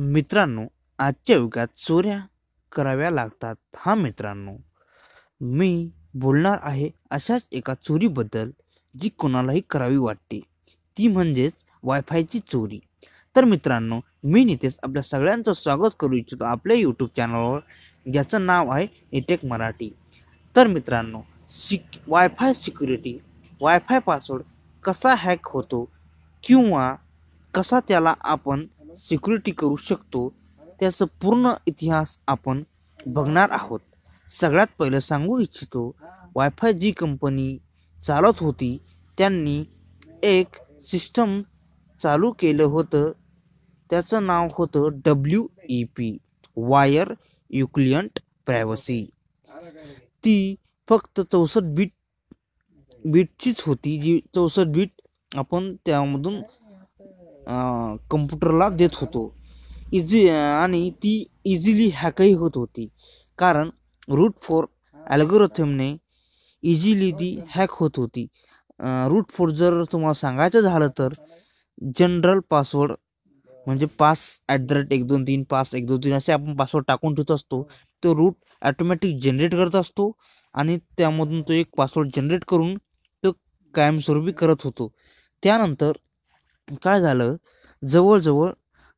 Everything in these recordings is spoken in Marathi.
मित्रांनो आजच्या युगात चोऱ्या कराव्या लागतात हा मित्रांनो मी बोलणार आहे अशाच एका चोरीबद्दल जी कोणालाही करावी वाटते ती म्हणजेच वायफायची चोरी तर मित्रांनो मी नितेश आपल्या सगळ्यांचं स्वागत करू इच्छितो आपल्या यूट्यूब चॅनलवर ज्याचं नाव आहे इटेक मराठी तर मित्रांनो सिक वायफाय सिक्युरिटी वायफाय पासवर्ड कसा हॅक होतो किंवा कसा त्याला आपण सिक्युरिटी करू शकतो त्याचं पूर्ण इतिहास आपण बघणार आहोत सगळ्यात पहिलं सांगू इच्छितो वायफाय जी कंपनी चालत होती त्यांनी एक सिस्टम चालू केलं होतं त्याचं नाव होतं W E P wired equivalent privacy ती फक्त चौसष्ट बीट बीटचीच होती जी चौसष्ट बीट आपण त्यामधून कम्प्युटरला देत होतो इझी आणि ती इझिली हॅकही होत होती कारण रूट फोर ॲल्गोरथमने इझिली ती हॅक होत होती रूट फोर जर तुम्हाला सांगायचं झालं तर जनरल पासवर्ड म्हणजे पास ॲट द रेट एक दोन तीन पास एक दोन तीन असे आपण पासवर्ड टाकून ठेवत असतो तो रूट ॲटोमॅटिक जनरेट करत असतो आणि त्यामधून तो एक पासवर्ड जनरेट करून तो कायमस्वरूपी करत होतो त्यानंतर काय झालं जवळजवळ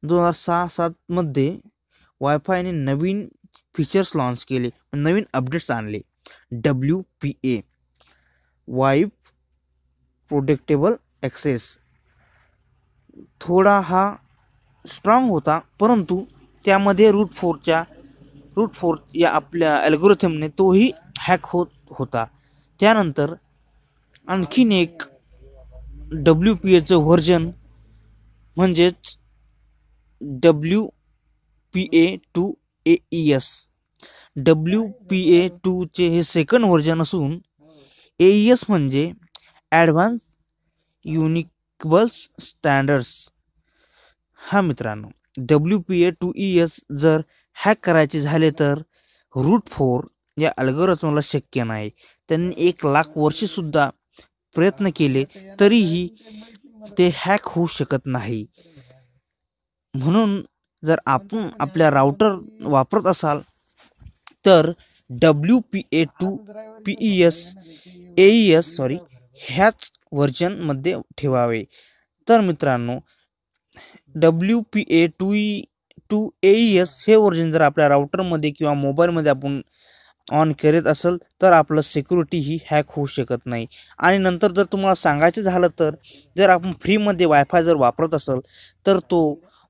दोन हजार सहा सातमध्ये वायफायने नवीन फीचर्स लाँच केले नवीन अपडेट्स आणले W P A wifi protected access थोडा हा स्ट्रॉंग होता परंतु त्यामध्ये रूट फोरच्या रूट फोर या आपल्या अल्गोरिथमने तोही हॅक होत होता त्यानंतर आणखीन एक डब्ल्यू पी एचं व्हर्जन म्हणजेच W P A two A E S W P A टूचे हे सेकंड व्हर्जन असून ए ई एस म्हणजे ॲडव्हान्स युनिकबल्स स्टँडर्ड्स हा मित्रांनो W P A two E S जर हॅक करायचे झाले तर रूट फोर या अल्गोरिथमला शक्य नाही त्यांनी एक लाख वर्षेसुद्धा प्रयत्न केले तरीही ते हॅक होऊ शकत नाही म्हणून जर आपण आपल्या राउटर वापरत असाल तर W P A two P E S A S sorry ह्याच व्हर्जनमध्ये ठेवावे तर मित्रांनो W P A two two A S हे व्हर्जन जर आपल्या राऊटरमध्ये किंवा मोबाईलमध्ये आपण ऑन करीत असेल तर आपलं सिक्युरिटी ही हॅक होऊ शकत नाही आणि नंतर जर तुम्हाला सांगायचं झालं तर जर आपण फ्रीमध्ये वायफाय जर वापरत असेल तर तो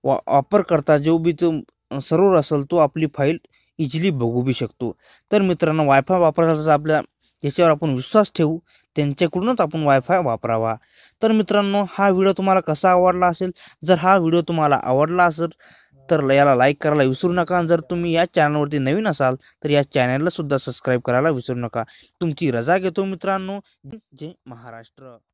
वा वापरकर्ता जो बी तो सरोवर असेल तो आपली फाईल इजिली बघू बी शकतो तर मित्रांनो वायफाय वापरायचा आपल्या ज्याच्यावर आपण विश्वास ठेवू त्यांच्याकडूनच आपण वायफाय वापरावा तर मित्रांनो हा व्हिडिओ तुम्हाला कसा आवडला असेल जर हा व्हिडिओ तुम्हाला आवडला असेल तर याला लाईक करायला विसरू नका जर तुम्ही या चॅनलवरती नवीन असाल तर या चॅनलला सुद्धा सबस्क्राईब करायला विसरू नका तुमची रजा घेतो मित्रांनो जय महाराष्ट्र